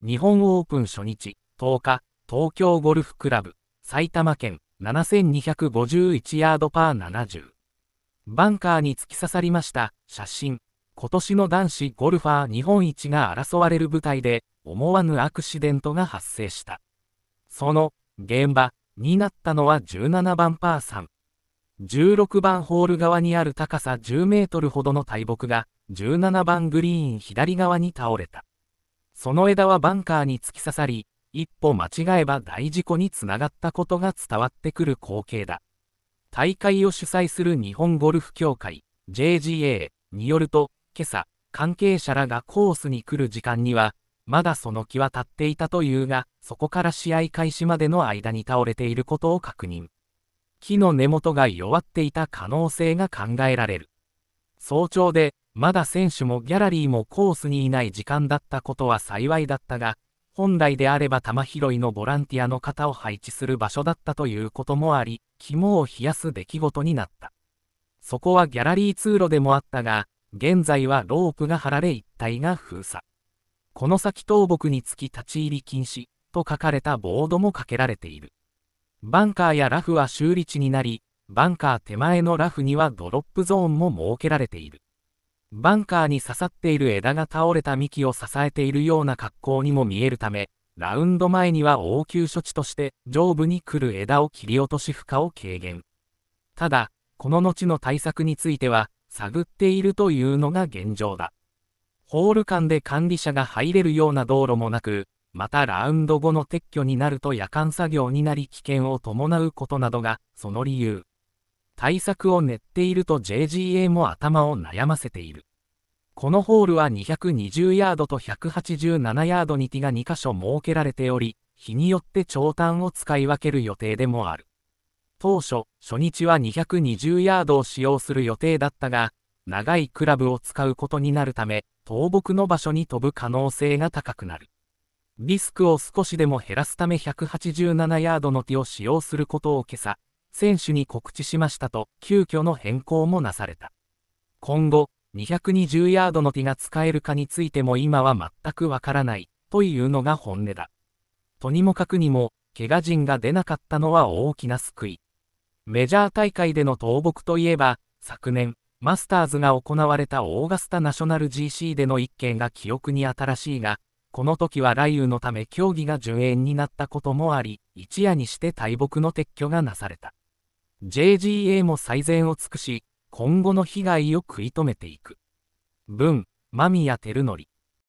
日本オープン初日10日、東京ゴルフクラブ、埼玉県7251ヤードパー70。バンカーに突き刺さりました、写真。今年の男子ゴルファー日本一が争われる舞台で、思わぬアクシデントが発生した。その、現場、になったのは17番パー3。16番ホール側にある高さ10メートルほどの大木が、17番グリーン左側に倒れた。その枝はバンカーに突き刺さり、一歩間違えば大事故につながったことが伝わってくる光景だ。大会を主催する日本ゴルフ協会 JGA によると、今朝、関係者らがコースに来る時間には、まだその気は立っていたというが、そこから試合開始までの間に倒れていることを確認。木の根元が弱っていた可能性が考えられる。早朝でまだ選手もギャラリーもコースにいない時間だったことは幸いだったが、本来であれば玉拾いのボランティアの方を配置する場所だったということもあり、肝を冷やす出来事になった。そこはギャラリー通路でもあったが、現在はロープが張られ一帯が封鎖。この先倒木につき立ち入り禁止と書かれたボードもかけられている。バンカーやラフは修理地になり、バンカー手前のラフにはドロップゾーンも設けられている。バンカーに刺さっている枝が倒れた幹を支えているような格好にも見えるため、ラウンド前には応急処置として上部に来る枝を切り落とし負荷を軽減。ただ、この後の対策については探っているというのが現状だ。ホール間で管理者が入れるような道路もなく、またラウンド後の撤去になると夜間作業になり危険を伴うことなどがその理由。対策を練っていると JGA も頭を悩ませている。このホールは220ヤードと187ヤードにティが2箇所設けられており、日によって長短を使い分ける予定でもある。当初、初日は220ヤードを使用する予定だったが、長いクラブを使うことになるため、倒木の場所に飛ぶ可能性が高くなる。リスクを少しでも減らすため187ヤードの手を使用することを今朝、選手に告知しましたと、急遽の変更もなされた。今後、220ヤードの手が使えるかについても今は全くわからない、というのが本音だ。とにもかくにも、怪我人が出なかったのは大きな救い。メジャー大会での倒木といえば、昨年、マスターズが行われたオーガスタナショナル GC での一件が記憶に新しいが、この時は雷雨のため競技が順延になったこともあり、一夜にして大木の撤去がなされた。JGA も最善を尽くし、今後の被害を食い止めていく。文、間宮照則。